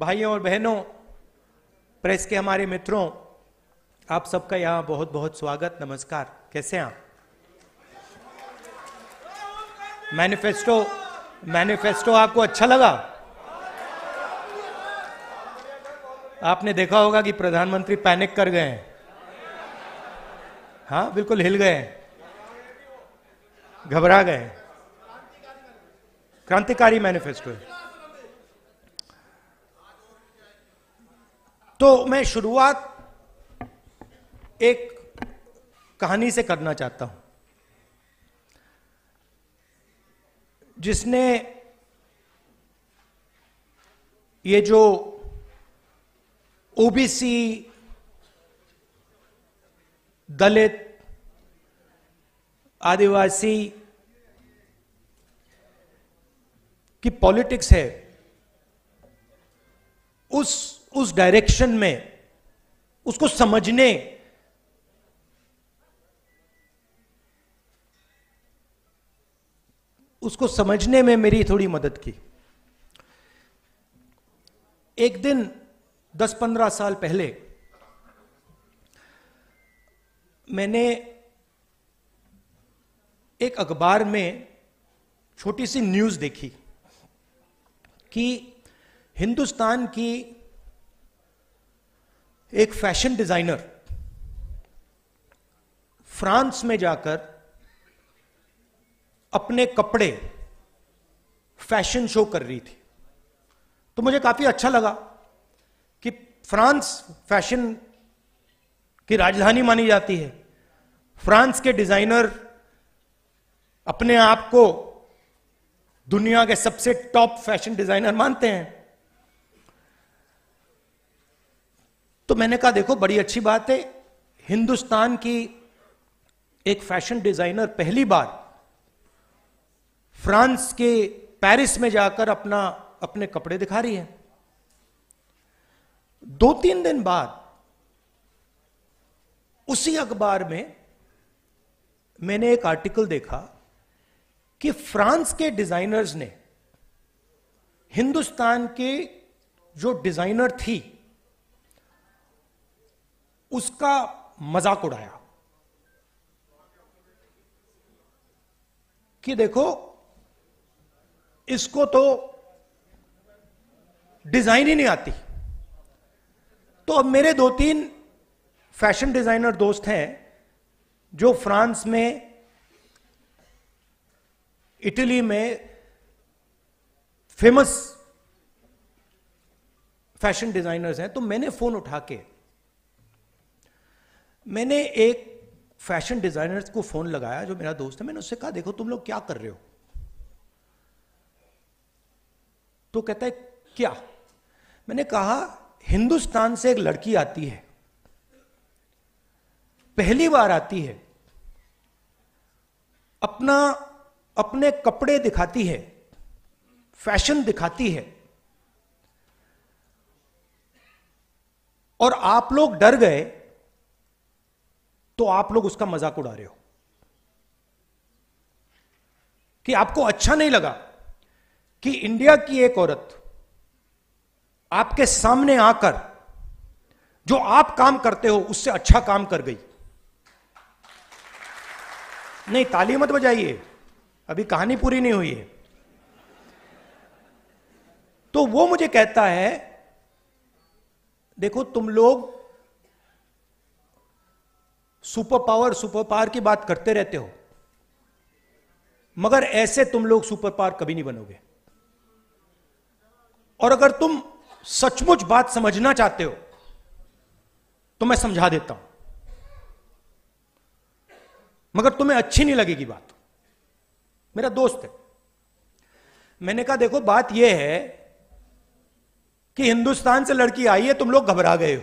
भाइयों और बहनों प्रेस के हमारे मित्रों आप सबका यहां बहुत बहुत स्वागत नमस्कार कैसे हैं मैनिफेस्टो मैनिफेस्टो आपको अच्छा लगा आपने देखा होगा कि प्रधानमंत्री पैनिक कर गए हैं हाँ बिल्कुल हिल गए घबरा गए क्रांतिकारी मैनिफेस्टो है तो मैं शुरुआत एक कहानी से करना चाहता हूं जिसने ये जो ओबीसी दलित आदिवासी की पॉलिटिक्स है उस उस डायरेक्शन में उसको समझने उसको समझने में मेरी थोड़ी मदद की एक दिन 10-15 साल पहले मैंने एक अखबार में छोटी सी न्यूज़ देखी कि हिंदुस्तान की एक फैशन डिजाइनर फ्रांस में जाकर अपने कपड़े फैशन शो कर रही थी तो मुझे काफी अच्छा लगा कि फ्रांस फैशन की राजधानी मानी जाती है फ्रांस के डिजाइनर अपने आप को दुनिया के सबसे टॉप फैशन डिजाइनर मानते हैं तो मैंने कहा देखो बड़ी अच्छी बात है हिंदुस्तान की एक फैशन डिजाइनर पहली बार फ्रांस के पेरिस में जाकर अपना अपने कपड़े दिखा रही है दो तीन दिन बाद उसी अखबार में मैंने एक आर्टिकल देखा कि फ्रांस के डिजाइनर्स ने हिंदुस्तान के जो डिजाइनर थी उसका मजाक उड़ाया कि देखो इसको तो डिजाइन ही नहीं आती तो अब मेरे दो तीन फैशन डिजाइनर दोस्त हैं जो फ्रांस में इटली में फेमस फैशन डिजाइनर्स हैं तो मैंने फोन उठा के मैंने एक फैशन डिजाइनर को फोन लगाया जो मेरा दोस्त है मैंने उससे कहा देखो तुम लोग क्या कर रहे हो तो कहता है क्या मैंने कहा हिंदुस्तान से एक लड़की आती है पहली बार आती है अपना अपने कपड़े दिखाती है फैशन दिखाती है और आप लोग डर गए तो आप लोग उसका मजाक उड़ा रहे हो कि आपको अच्छा नहीं लगा कि इंडिया की एक औरत आपके सामने आकर जो आप काम करते हो उससे अच्छा काम कर गई नहीं ताली मत बजाइए अभी कहानी पूरी नहीं हुई है तो वो मुझे कहता है देखो तुम लोग सुपर पावर सुपर पावर की बात करते रहते हो मगर ऐसे तुम लोग सुपर पावर कभी नहीं बनोगे और अगर तुम सचमुच बात समझना चाहते हो तो मैं समझा देता हूं मगर तुम्हें अच्छी नहीं लगेगी बात मेरा दोस्त है मैंने कहा देखो बात यह है कि हिंदुस्तान से लड़की आई है तुम लोग घबरा गए हो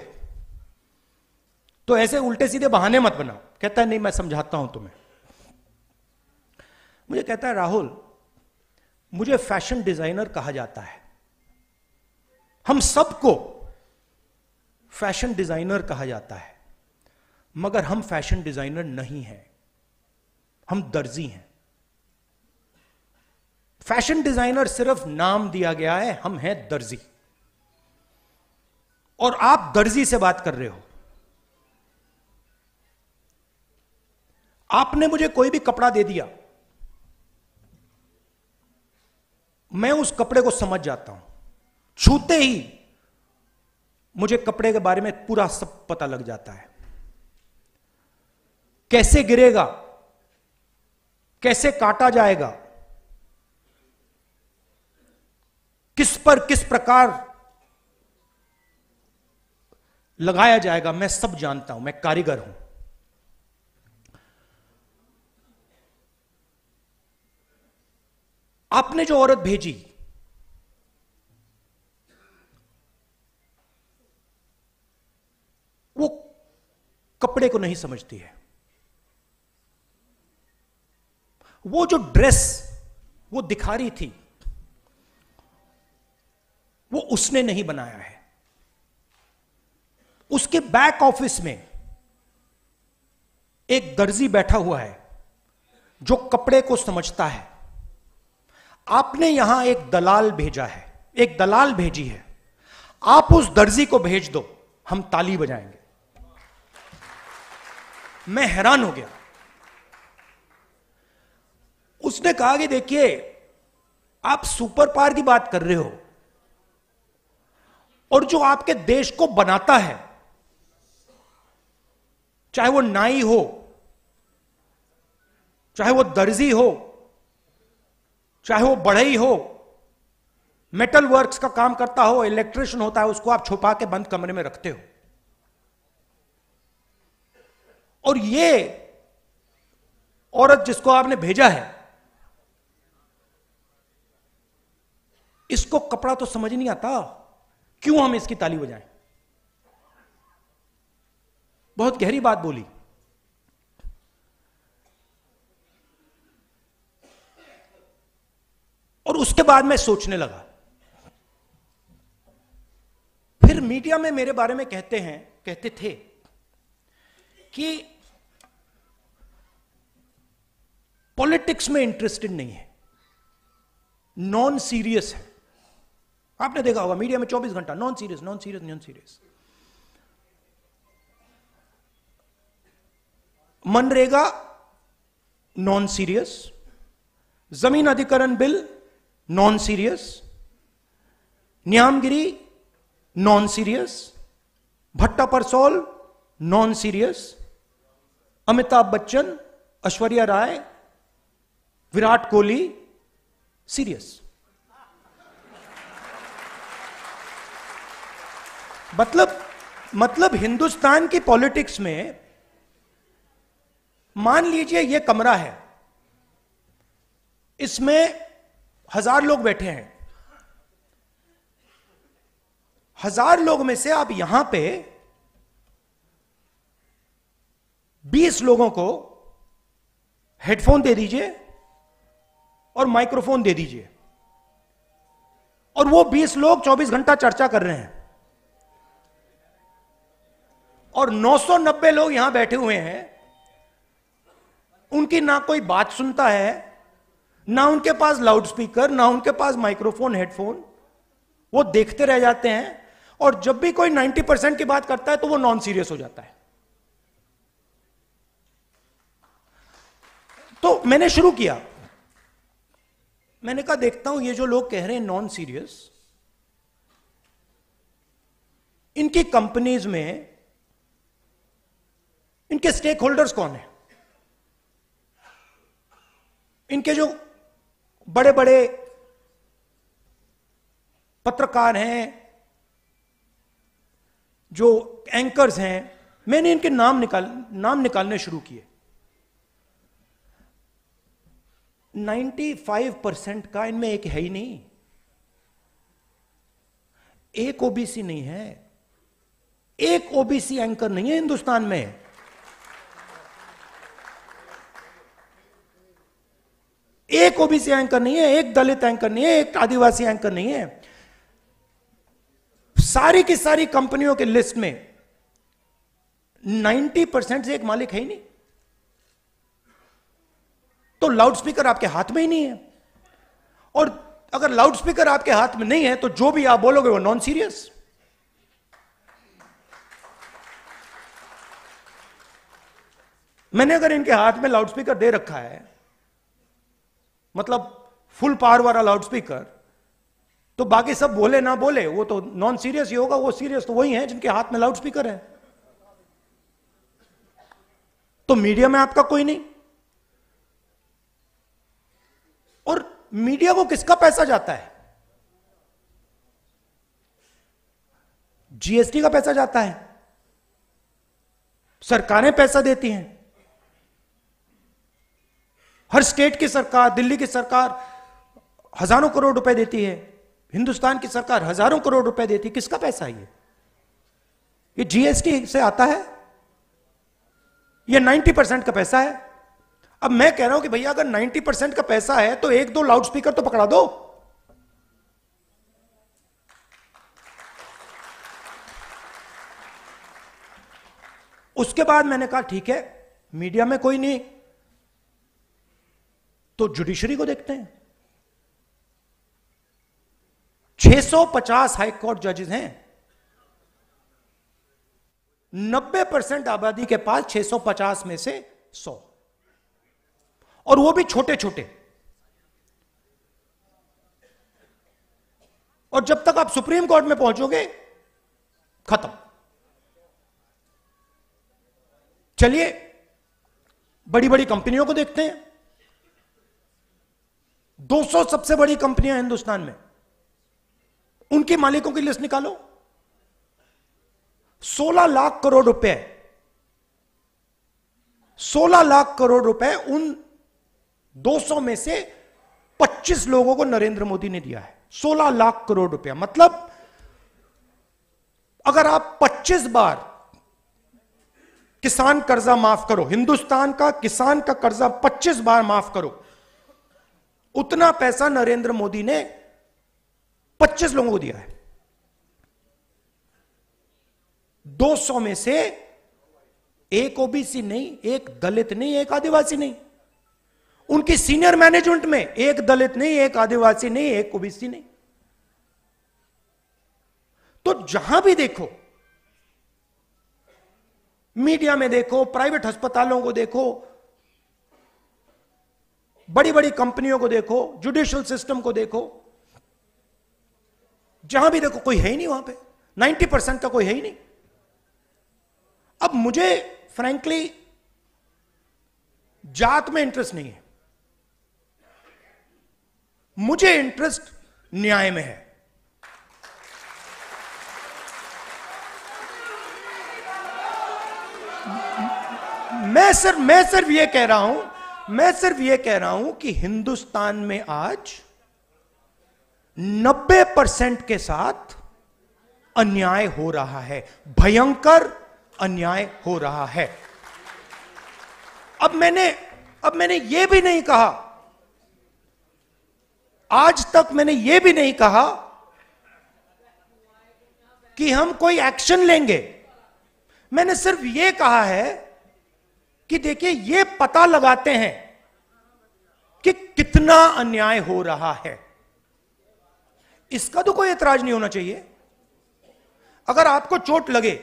तो ऐसे उल्टे सीधे बहाने मत बनाओ कहता है नहीं मैं समझाता हूं तुम्हें मुझे कहता है राहुल मुझे फैशन डिजाइनर कहा जाता है हम सबको फैशन डिजाइनर कहा जाता है मगर हम फैशन डिजाइनर नहीं हैं हम दर्जी हैं फैशन डिजाइनर सिर्फ नाम दिया गया है हम हैं दर्जी और आप दर्जी से बात कर रहे हो आपने मुझे कोई भी कपड़ा दे दिया मैं उस कपड़े को समझ जाता हूं छूते ही मुझे कपड़े के बारे में पूरा सब पता लग जाता है कैसे गिरेगा कैसे काटा जाएगा किस पर किस प्रकार लगाया जाएगा मैं सब जानता हूं मैं कारीगर हूं आपने जो औरत भेजी वो कपड़े को नहीं समझती है वो जो ड्रेस वो दिखा रही थी वो उसने नहीं बनाया है उसके बैक ऑफिस में एक दर्जी बैठा हुआ है जो कपड़े को समझता है आपने यहां एक दलाल भेजा है एक दलाल भेजी है आप उस दर्जी को भेज दो हम ताली बजाएंगे मैं हैरान हो गया उसने कहा कि देखिए आप सुपर पावर की बात कर रहे हो और जो आपके देश को बनाता है चाहे वो नाई हो चाहे वो दर्जी हो चाहे वो बढ़ई हो मेटल वर्क्स का काम करता हो इलेक्ट्रिशियन होता है उसको आप छुपा के बंद कमरे में रखते हो और ये औरत जिसको आपने भेजा है इसको कपड़ा तो समझ नहीं आता क्यों हम इसकी ताली बजाएं बहुत गहरी बात बोली और उसके बाद मैं सोचने लगा फिर मीडिया में मेरे बारे में कहते हैं कहते थे कि पॉलिटिक्स में इंटरेस्टेड नहीं है नॉन सीरियस है आपने देखा होगा मीडिया में 24 घंटा non serious non serious non serious MNREGA non serious जमीन अधिकरण bill non serious Niyamgiri non serious Bhatta Parsaul non serious Amitabh Bachchan Aishwarya Rai Virat Kohli serious मतलब मतलब हिंदुस्तान की पॉलिटिक्स में मान लीजिए यह कमरा है इसमें हजार लोग बैठे हैं हजार लोग में से आप यहां पे बीस लोगों को हेडफोन दे दीजिए और माइक्रोफोन दे दीजिए और वो बीस लोग चौबीस घंटा चर्चा कर रहे हैं और 990 लोग यहां बैठे हुए हैं उनकी ना कोई बात सुनता है ना उनके पास लाउडस्पीकर ना उनके पास माइक्रोफोन हेडफोन वो देखते रह जाते हैं और जब भी कोई 90 परसेंट की बात करता है तो वो नॉन सीरियस हो जाता है तो मैंने शुरू किया मैंने कहा देखता हूं ये जो लोग कह रहे हैं नॉन सीरियस इनकी कंपनीज में इनके स्टेक होल्डर्स कौन है इनके जो बड़े बड़े पत्रकार हैं जो एंकर्स हैं मैंने इनके नाम निकाल नाम निकालने शुरू किए 95 परसेंट का इनमें एक है ही नहीं एक ओबीसी नहीं है एक ओबीसी एंकर नहीं है हिंदुस्तान में एक ओबीसी एंकर नहीं है एक दलित एंकर नहीं है एक आदिवासी एंकर नहीं है सारी की सारी कंपनियों के लिस्ट में 90 परसेंट से एक मालिक है ही नहीं तो लाउडस्पीकर आपके हाथ में ही नहीं है और अगर लाउडस्पीकर आपके हाथ में नहीं है तो जो भी आप बोलोगे वो नॉन सीरियस मैंने अगर इनके हाथ में लाउडस्पीकर दे रखा है मतलब फुल पावर वाला लाउडस्पीकर तो बाकी सब बोले ना बोले वो तो नॉन सीरियस ही होगा वो सीरियस तो वही है जिनके हाथ में लाउडस्पीकर है तो मीडिया में आपका कोई नहीं और मीडिया को किसका पैसा जाता है जीएसटी का पैसा जाता है सरकारें पैसा देती हैं हर स्टेट की सरकार दिल्ली की सरकार हजारों करोड़ रुपए देती है हिंदुस्तान की सरकार हजारों करोड़ रुपए देती है किसका पैसा है ये ये जीएसटी से आता है ये 90 परसेंट का पैसा है अब मैं कह रहा हूं कि भैया अगर 90 परसेंट का पैसा है तो एक दो लाउडस्पीकर तो पकड़ा दो उसके बाद मैंने कहा ठीक है मीडिया में कोई नहीं तो जुडिशरी को देखते हैं 650 हाई कोर्ट जजेस हैं 90 परसेंट आबादी के पास 650 में से 100 और वो भी छोटे छोटे और जब तक आप सुप्रीम कोर्ट में पहुंचोगे खत्म चलिए बड़ी बड़ी कंपनियों को देखते हैं 200 सबसे बड़ी कंपनियां हिंदुस्तान में उनके मालिकों की लिस्ट निकालो 16 लाख करोड़ रुपए 16 लाख करोड़ रुपए उन 200 में से 25 लोगों को नरेंद्र मोदी ने दिया है 16 लाख करोड़ रुपया मतलब अगर आप 25 बार किसान कर्जा माफ करो हिंदुस्तान का किसान का कर्जा 25 बार माफ करो उतना पैसा नरेंद्र मोदी ने 25 लोगों को दिया है 200 में से एक ओबीसी नहीं एक दलित नहीं एक आदिवासी नहीं उनकी सीनियर मैनेजमेंट में एक दलित नहीं एक आदिवासी नहीं एक ओबीसी नहीं तो जहां भी देखो मीडिया में देखो प्राइवेट अस्पतालों को देखो बड़ी बड़ी कंपनियों को देखो जुडिशियल सिस्टम को देखो जहां भी देखो कोई है ही नहीं वहां पे 90 परसेंट का कोई है ही नहीं अब मुझे फ्रेंकली जात में इंटरेस्ट नहीं है मुझे इंटरेस्ट न्याय में है मैं सिर्फ मैं सिर्फ यह कह रहा हूं मैं सिर्फ यह कह रहा हूं कि हिंदुस्तान में आज 90 परसेंट के साथ अन्याय हो रहा है भयंकर अन्याय हो रहा है अब मैंने अब मैंने यह भी नहीं कहा आज तक मैंने यह भी नहीं कहा कि हम कोई एक्शन लेंगे मैंने सिर्फ यह कहा है कि देखिए ये पता लगाते हैं कि कितना अन्याय हो रहा है इसका तो कोई ऐतराज नहीं होना चाहिए अगर आपको चोट लगे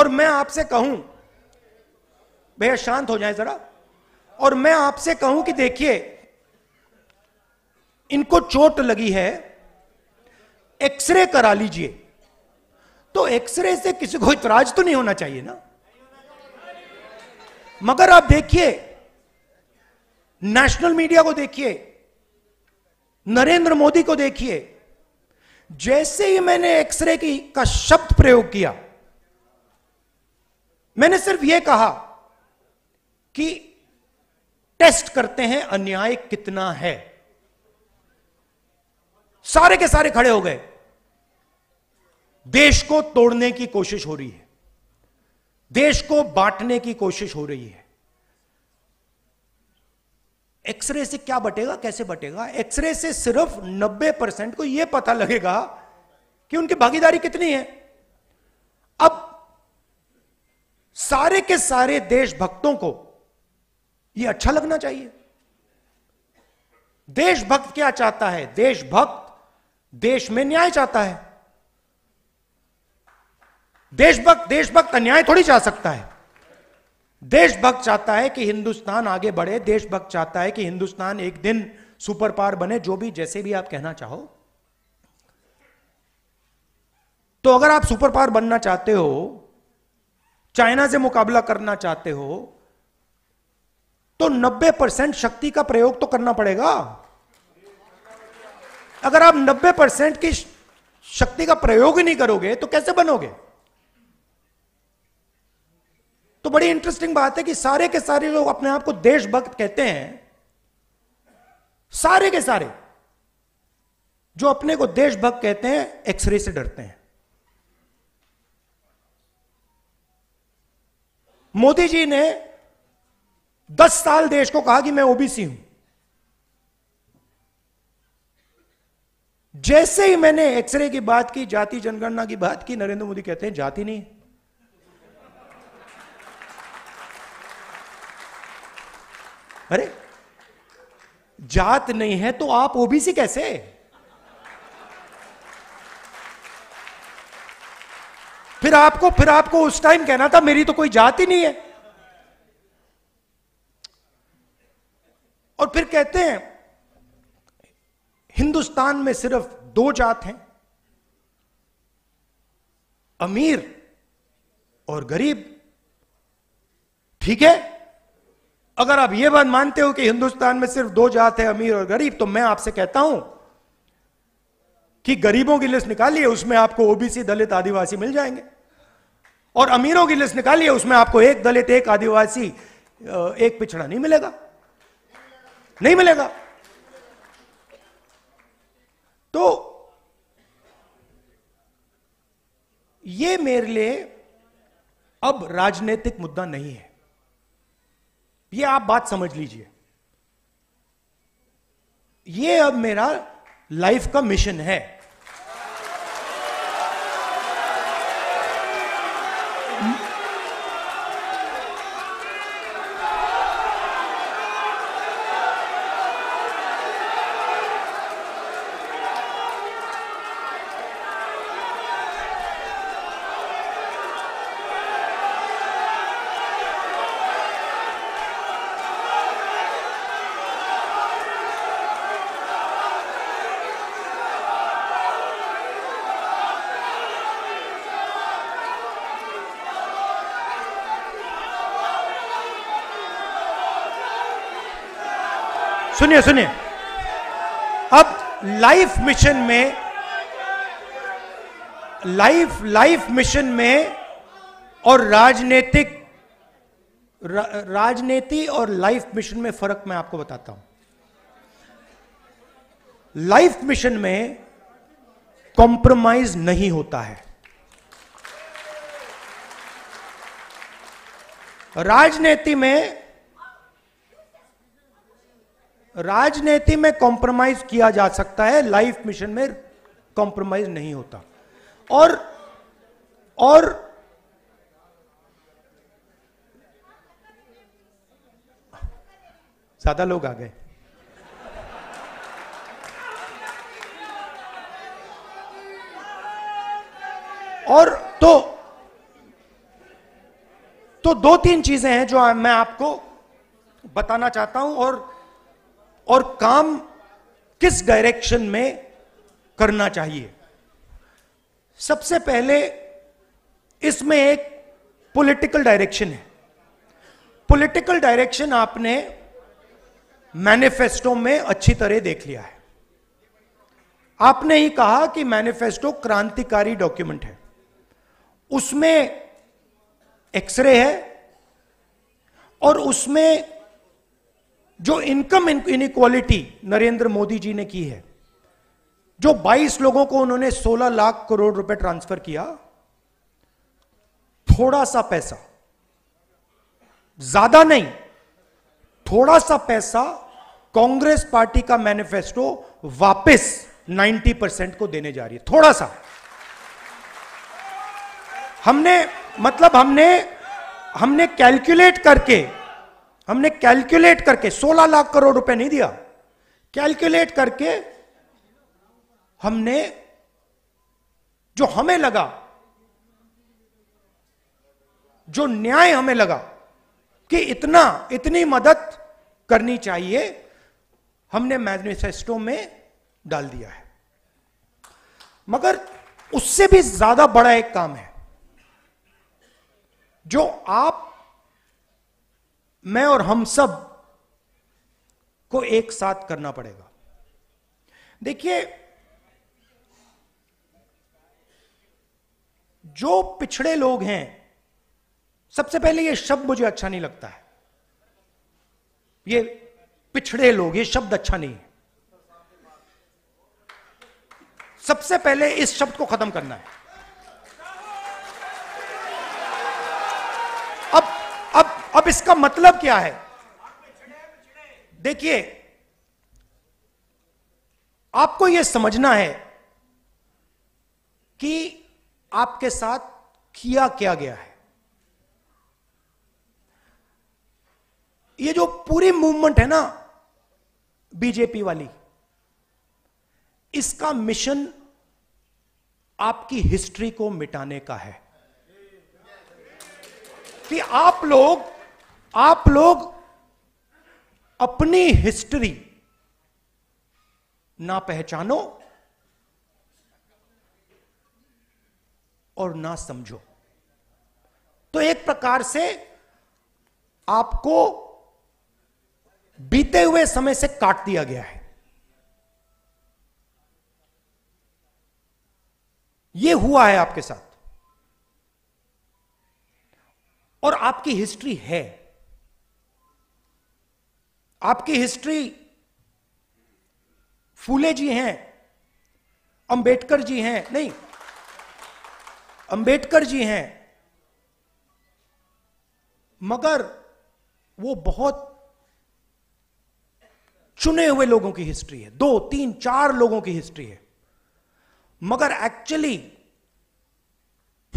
और मैं आपसे कहूं भैया शांत हो जाए जरा और मैं आपसे कहूं कि देखिए इनको चोट लगी है एक्सरे करा लीजिए तो एक्सरे से किसी को इतराज तो नहीं होना चाहिए ना मगर आप देखिए नेशनल मीडिया को देखिए नरेंद्र मोदी को देखिए जैसे ही मैंने एक्सरे की का शब्द प्रयोग किया मैंने सिर्फ यह कहा कि टेस्ट करते हैं अन्याय कितना है सारे के सारे खड़े हो गए देश को तोड़ने की कोशिश हो रही है देश को बांटने की कोशिश हो रही है एक्सरे से क्या बटेगा कैसे बटेगा एक्सरे से सिर्फ 90 परसेंट को यह पता लगेगा कि उनकी भागीदारी कितनी है अब सारे के सारे देशभक्तों को यह अच्छा लगना चाहिए देशभक्त क्या चाहता है देशभक्त देश में न्याय चाहता है देशभक्त देशभक्त अन्याय थोड़ी चाह सकता है देशभक्त चाहता है कि हिंदुस्तान आगे बढ़े देशभक्त चाहता है कि हिंदुस्तान एक दिन सुपर पावर बने जो भी जैसे भी आप कहना चाहो तो अगर आप सुपर पावर बनना चाहते हो चाइना से मुकाबला करना चाहते हो तो 90 परसेंट शक्ति का प्रयोग तो करना पड़ेगा अगर आप 90 परसेंट की शक्ति का प्रयोग ही नहीं करोगे तो कैसे बनोगे तो बड़ी इंटरेस्टिंग बात है कि सारे के सारे लोग अपने आप को देशभक्त कहते हैं सारे के सारे जो अपने को देशभक्त कहते हैं एक्सरे से डरते हैं मोदी जी ने 10 साल देश को कहा कि मैं ओबीसी हूं जैसे ही मैंने एक्सरे की बात की जाति जनगणना की बात की नरेंद्र मोदी कहते हैं जाति नहीं अरे जात नहीं है तो आप ओबीसी कैसे फिर आपको फिर आपको उस टाइम कहना था मेरी तो कोई जात ही नहीं है और फिर कहते हैं हिंदुस्तान में सिर्फ दो जात हैं अमीर और गरीब ठीक है अगर आप यह बात मानते हो कि हिंदुस्तान में सिर्फ दो जात है अमीर और गरीब तो मैं आपसे कहता हूं कि गरीबों की लिस्ट निकालिए उसमें आपको ओबीसी दलित आदिवासी मिल जाएंगे और अमीरों की लिस्ट निकालिए उसमें आपको एक दलित एक आदिवासी एक पिछड़ा नहीं मिलेगा नहीं मिलेगा तो ये मेरे लिए अब राजनीतिक मुद्दा नहीं है ये आप बात समझ लीजिए ये अब मेरा लाइफ का मिशन है सुनिए सुनिए अब लाइफ मिशन में लाइफ लाइफ मिशन में और राजनीतिक रा, राजनीति और लाइफ मिशन में फर्क मैं आपको बताता हूं लाइफ मिशन में कॉम्प्रोमाइज नहीं होता है राजनीति में राजनीति में कॉम्प्रोमाइज किया जा सकता है लाइफ मिशन में कॉम्प्रोमाइज नहीं होता और और ज्यादा लोग आ गए और तो तो दो तीन चीजें हैं जो मैं आपको बताना चाहता हूं और और काम किस डायरेक्शन में करना चाहिए सबसे पहले इसमें एक पॉलिटिकल डायरेक्शन है पॉलिटिकल डायरेक्शन आपने मैनिफेस्टो में अच्छी तरह देख लिया है आपने ही कहा कि मैनिफेस्टो क्रांतिकारी डॉक्यूमेंट है उसमें एक्सरे है और उसमें जो इनकम इनक्वालिटी नरेंद्र मोदी जी ने की है जो 22 लोगों को उन्होंने 16 लाख करोड़ रुपए ट्रांसफर किया थोड़ा सा पैसा ज्यादा नहीं थोड़ा सा पैसा कांग्रेस पार्टी का मैनिफेस्टो वापस 90 परसेंट को देने जा रही है थोड़ा सा हमने मतलब हमने हमने कैलकुलेट करके हमने कैलकुलेट करके 16 लाख करोड़ रुपए नहीं दिया कैलकुलेट करके हमने जो हमें लगा जो न्याय हमें लगा कि इतना इतनी मदद करनी चाहिए हमने मैनिफेस्टो में डाल दिया है मगर उससे भी ज्यादा बड़ा एक काम है जो आप मैं और हम सब को एक साथ करना पड़ेगा देखिए जो पिछड़े लोग हैं सबसे पहले यह शब्द मुझे अच्छा नहीं लगता है ये पिछड़े लोग ये शब्द अच्छा नहीं है सबसे पहले इस शब्द को खत्म करना है अब इसका मतलब क्या है देखिए आपको यह समझना है कि आपके साथ किया क्या गया है ये जो पूरी मूवमेंट है ना बीजेपी वाली इसका मिशन आपकी हिस्ट्री को मिटाने का है कि आप लोग आप लोग अपनी हिस्ट्री ना पहचानो और ना समझो तो एक प्रकार से आपको बीते हुए समय से काट दिया गया है यह हुआ है आपके साथ और आपकी हिस्ट्री है आपकी हिस्ट्री फूले जी हैं अंबेडकर जी हैं नहीं अंबेडकर जी हैं मगर वो बहुत चुने हुए लोगों की हिस्ट्री है दो तीन चार लोगों की हिस्ट्री है मगर एक्चुअली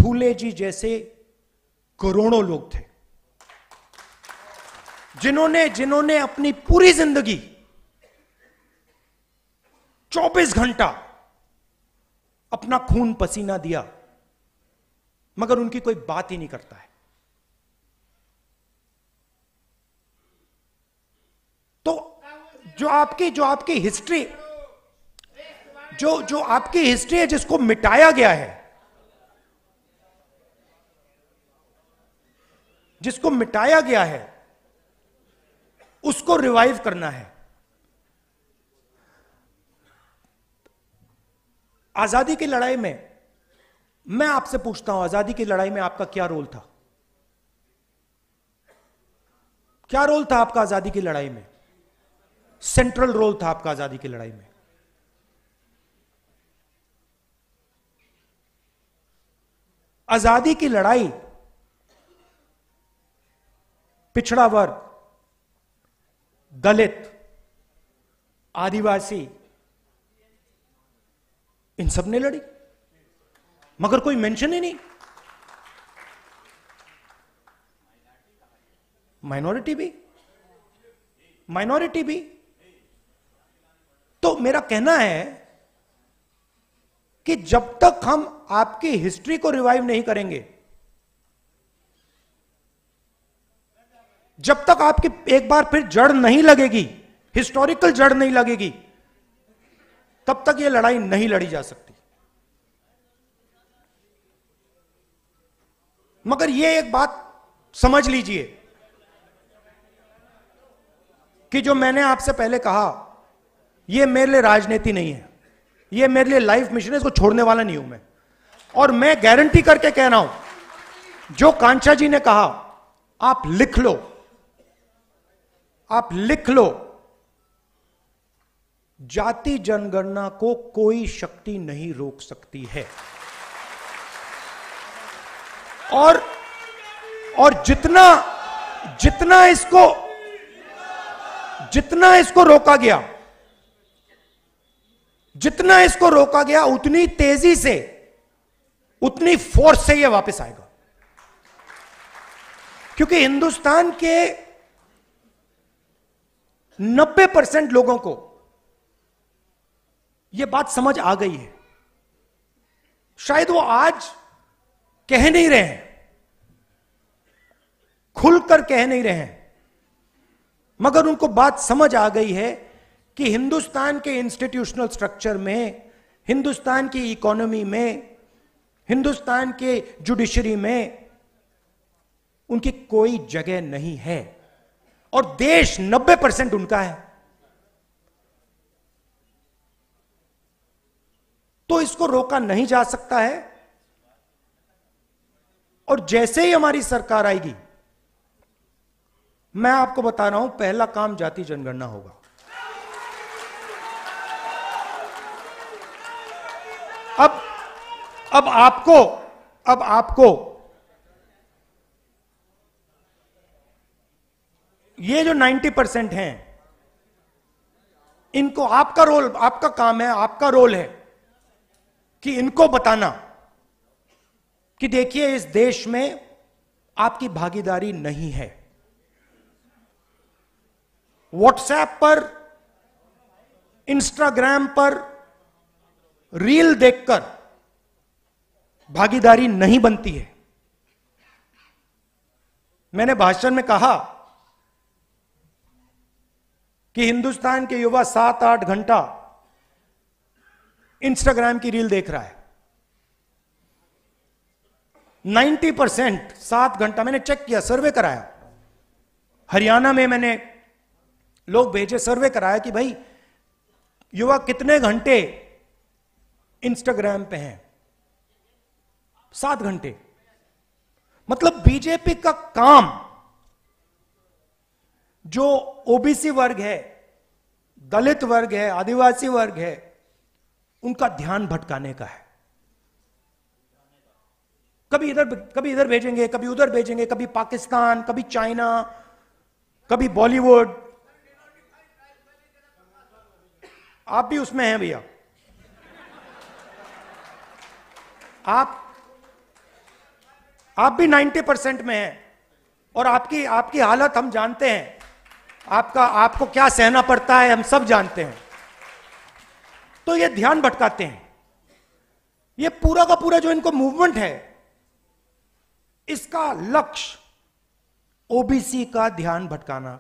फूले जी जैसे करोड़ों लोग थे जिन्होंने जिन्होंने अपनी पूरी जिंदगी 24 घंटा अपना खून पसीना दिया मगर उनकी कोई बात ही नहीं करता है तो जो आपकी जो आपकी हिस्ट्री जो जो आपकी हिस्ट्री है जिसको मिटाया गया है जिसको मिटाया गया है उसको रिवाइव करना है आजादी की लड़ाई में मैं आपसे पूछता हूं आजादी की लड़ाई में आपका क्या रोल था क्या रोल था आपका आजादी की लड़ाई में सेंट्रल रोल था आपका आजादी की लड़ाई में आजादी की लड़ाई पिछड़ा वर्ग दलित आदिवासी इन सब ने लड़ी मगर कोई मेंशन ही नहीं माइनॉरिटी भी माइनॉरिटी भी तो मेरा कहना है कि जब तक हम आपकी हिस्ट्री को रिवाइव नहीं करेंगे जब तक आपकी एक बार फिर जड़ नहीं लगेगी हिस्टोरिकल जड़ नहीं लगेगी तब तक यह लड़ाई नहीं लड़ी जा सकती मगर यह एक बात समझ लीजिए कि जो मैंने आपसे पहले कहा यह मेरे लिए राजनीति नहीं है यह मेरे लिए लाइफ मिशन है इसको छोड़ने वाला नहीं हूं मैं और मैं गारंटी करके कह रहा हूं जो कांचा जी ने कहा आप लिख लो आप लिख लो जाति जनगणना को कोई शक्ति नहीं रोक सकती है और और जितना जितना इसको जितना इसको रोका गया जितना इसको रोका गया उतनी तेजी से उतनी फोर्स से यह वापस आएगा क्योंकि हिंदुस्तान के 90 परसेंट लोगों को यह बात समझ आ गई है शायद वो आज कह नहीं रहे हैं खुलकर कह नहीं रहे हैं मगर उनको बात समझ आ गई है कि हिंदुस्तान के इंस्टीट्यूशनल स्ट्रक्चर में हिंदुस्तान की इकोनॉमी में हिंदुस्तान के जुडिशरी में उनकी कोई जगह नहीं है और देश 90 परसेंट उनका है तो इसको रोका नहीं जा सकता है और जैसे ही हमारी सरकार आएगी मैं आपको बता रहा हूं पहला काम जाति जनगणना होगा अब अब आपको अब आपको ये जो 90 परसेंट है इनको आपका रोल आपका काम है आपका रोल है कि इनको बताना कि देखिए इस देश में आपकी भागीदारी नहीं है व्हाट्सएप पर इंस्टाग्राम पर रील देखकर भागीदारी नहीं बनती है मैंने भाषण में कहा कि हिंदुस्तान के युवा सात आठ घंटा इंस्टाग्राम की रील देख रहा है 90 परसेंट सात घंटा मैंने चेक किया सर्वे कराया हरियाणा में मैंने लोग भेजे सर्वे कराया कि भाई युवा कितने घंटे इंस्टाग्राम पे हैं सात घंटे मतलब बीजेपी का काम जो ओबीसी वर्ग है दलित वर्ग है आदिवासी वर्ग है उनका ध्यान भटकाने का है कभी इधर कभी इधर भेजेंगे कभी उधर भेजेंगे कभी पाकिस्तान कभी चाइना कभी बॉलीवुड आप भी उसमें हैं भैया आप आप भी 90 परसेंट में हैं और आपकी आपकी हालत हम जानते हैं आपका आपको क्या सहना पड़ता है हम सब जानते हैं तो ये ध्यान भटकाते हैं ये पूरा का पूरा जो इनको मूवमेंट है इसका लक्ष्य ओबीसी का ध्यान भटकाना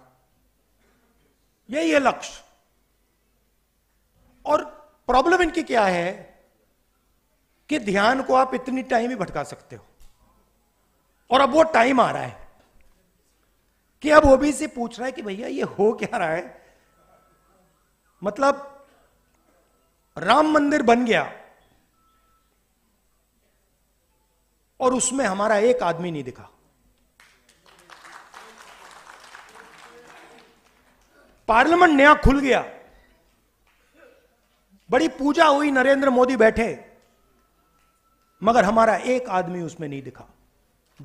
यही है लक्ष्य और प्रॉब्लम इनकी क्या है कि ध्यान को आप इतनी टाइम ही भटका सकते हो और अब वो टाइम आ रहा है कि अब ओबीसी पूछ रहा है कि भैया ये हो क्या रहा है मतलब राम मंदिर बन गया और उसमें हमारा एक आदमी नहीं दिखा पार्लियामेंट नया खुल गया बड़ी पूजा हुई नरेंद्र मोदी बैठे मगर हमारा एक आदमी उसमें नहीं दिखा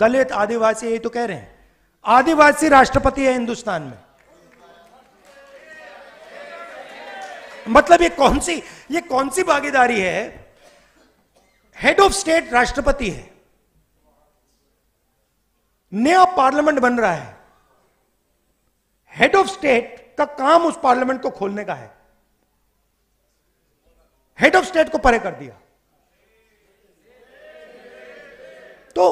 दलित आदिवासी ये तो कह रहे हैं आदिवासी राष्ट्रपति है हिंदुस्तान में मतलब ये कौन सी ये कौन सी भागीदारी है हेड ऑफ स्टेट राष्ट्रपति है नया पार्लियामेंट बन रहा है हेड ऑफ स्टेट का काम उस पार्लियामेंट को खोलने का है हेड ऑफ स्टेट को परे कर दिया तो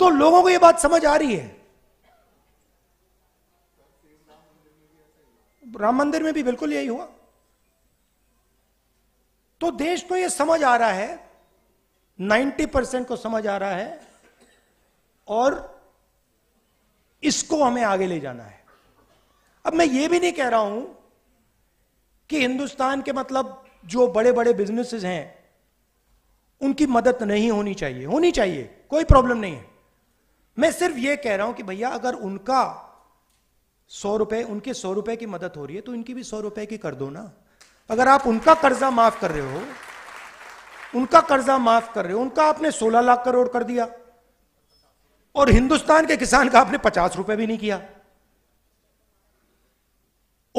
तो लोगों को यह बात समझ आ रही है राम मंदिर में भी बिल्कुल यही हुआ तो देश को यह समझ आ रहा है 90 परसेंट को समझ आ रहा है और इसको हमें आगे ले जाना है अब मैं ये भी नहीं कह रहा हूं कि हिंदुस्तान के मतलब जो बड़े बड़े बिजनेसेस हैं उनकी मदद नहीं होनी चाहिए होनी चाहिए कोई प्रॉब्लम नहीं है मैं सिर्फ यह कह रहा हूं कि भैया अगर उनका सौ रुपए उनके सौ रुपए की मदद हो रही है तो इनकी भी सौ रुपए की कर दो ना अगर आप उनका कर्जा माफ कर रहे हो उनका कर्जा माफ कर रहे हो उनका आपने सोलह लाख करोड़ कर दिया और हिंदुस्तान के किसान का आपने पचास रुपए भी नहीं किया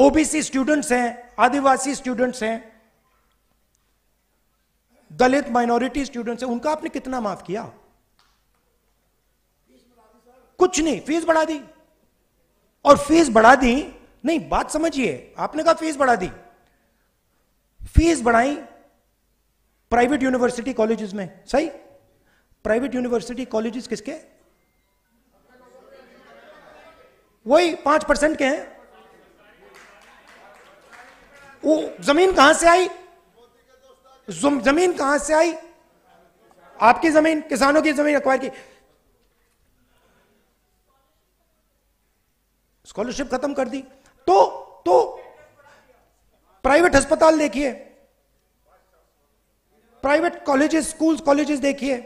ओबीसी स्टूडेंट्स हैं आदिवासी स्टूडेंट्स हैं दलित माइनॉरिटी स्टूडेंट्स हैं उनका आपने कितना माफ किया कुछ नहीं फीस बढ़ा दी और फीस बढ़ा दी नहीं बात समझिए आपने कहा फीस बढ़ा दी फीस बढ़ाई प्राइवेट यूनिवर्सिटी कॉलेजेस में सही प्राइवेट यूनिवर्सिटी कॉलेजेस किसके वही पांच परसेंट के हैं वो जमीन कहां से आई जमीन कहां से आई आपकी जमीन किसानों की जमीन अक्वायर की स्कॉलरशिप खत्म कर दी तो तो प्राइवेट अस्पताल देखिए प्राइवेट कॉलेजेस स्कूल कॉलेजेस देखिए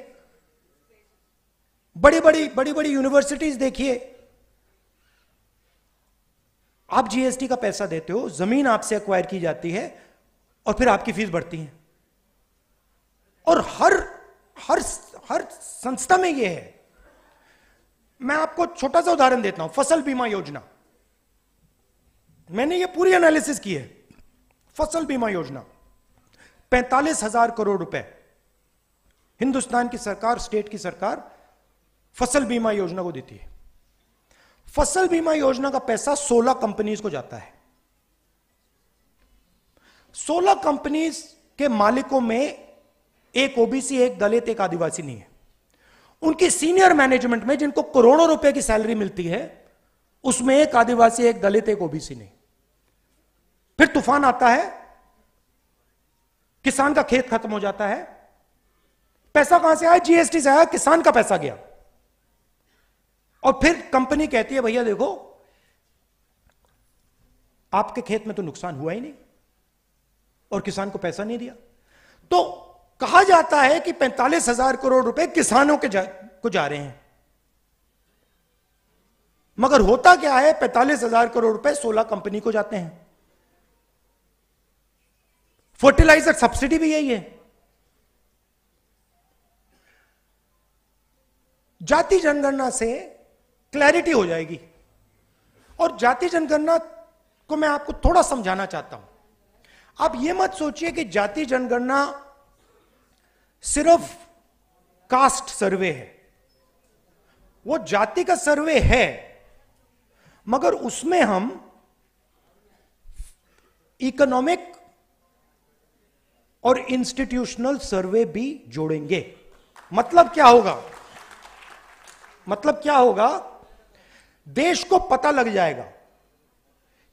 बड़ी बड़ी बड़ी बड़ी यूनिवर्सिटीज देखिए आप जीएसटी का पैसा देते हो जमीन आपसे एक्वायर की जाती है और फिर आपकी फीस बढ़ती है और हर हर हर संस्था में यह है मैं आपको छोटा सा उदाहरण देता हूं फसल बीमा योजना मैंने ये पूरी एनालिसिस की है फसल बीमा योजना पैंतालीस हजार करोड़ रुपए हिंदुस्तान की सरकार स्टेट की सरकार फसल बीमा योजना को देती है फसल बीमा योजना का पैसा 16 कंपनीज को जाता है 16 कंपनीज के मालिकों में एक ओबीसी एक दलित एक आदिवासी नहीं है उनकी सीनियर मैनेजमेंट में जिनको करोड़ों रुपए की सैलरी मिलती है उसमें एक आदिवासी एक दलित एक ओबीसी नहीं फिर तूफान आता है किसान का खेत खत्म हो जाता है पैसा कहां से आया जीएसटी से आया किसान का पैसा गया और फिर कंपनी कहती है भैया देखो आपके खेत में तो नुकसान हुआ ही नहीं और किसान को पैसा नहीं दिया तो कहा जाता है कि पैंतालीस हजार करोड़ रुपए किसानों के जा, को जा रहे हैं मगर होता क्या है पैंतालीस हजार करोड़ रुपए सोलह कंपनी को जाते हैं फर्टिलाइजर सब्सिडी भी यही है जाति जनगणना से क्लैरिटी हो जाएगी और जाति जनगणना को मैं आपको थोड़ा समझाना चाहता हूं आप यह मत सोचिए कि जाति जनगणना सिर्फ कास्ट सर्वे है वो जाति का सर्वे है मगर उसमें हम इकोनॉमिक और इंस्टीट्यूशनल सर्वे भी जोड़ेंगे मतलब क्या होगा मतलब क्या होगा देश को पता लग जाएगा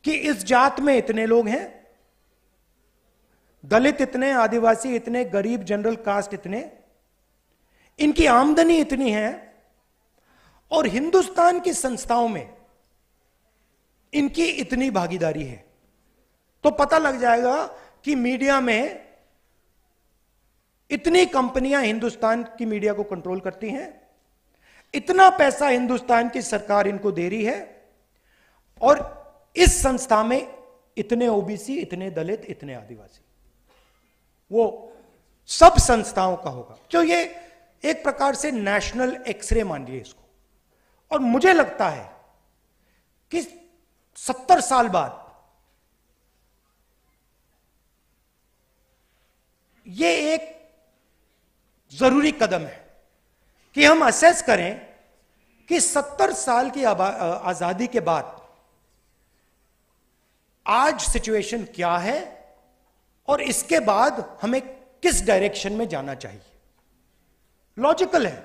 कि इस जात में इतने लोग हैं दलित इतने आदिवासी इतने गरीब जनरल कास्ट इतने इनकी आमदनी इतनी है और हिंदुस्तान की संस्थाओं में इनकी इतनी भागीदारी है तो पता लग जाएगा कि मीडिया में इतनी कंपनियां हिंदुस्तान की मीडिया को कंट्रोल करती हैं इतना पैसा हिंदुस्तान की सरकार इनको दे रही है और इस संस्था में इतने ओबीसी इतने दलित इतने आदिवासी वो सब संस्थाओं का होगा जो ये एक प्रकार से नेशनल एक्सरे मान लिए इसको और मुझे लगता है कि सत्तर साल बाद ये एक जरूरी कदम है कि हम असेस करें कि सत्तर साल की आजादी के बाद आज सिचुएशन क्या है और इसके बाद हमें किस डायरेक्शन में जाना चाहिए लॉजिकल है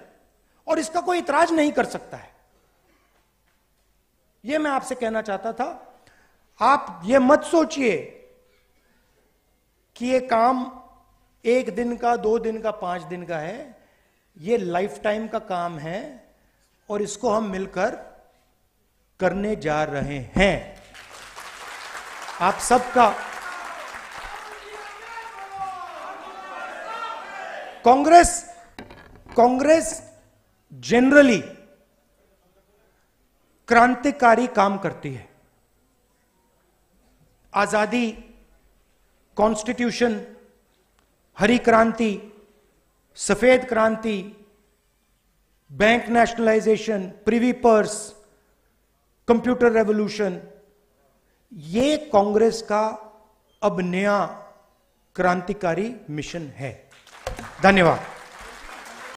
और इसका कोई इतराज नहीं कर सकता है यह मैं आपसे कहना चाहता था आप यह मत सोचिए कि यह काम एक दिन का दो दिन का पांच दिन का है यह लाइफ टाइम का काम है और इसको हम मिलकर करने जा रहे हैं आप सबका कांग्रेस कांग्रेस जनरली क्रांतिकारी काम करती है आजादी कॉन्स्टिट्यूशन हरी क्रांति सफेद क्रांति bank nationalisation privy purse computer revolution ये कांग्रेस का अब नया क्रांतिकारी मिशन है धन्यवाद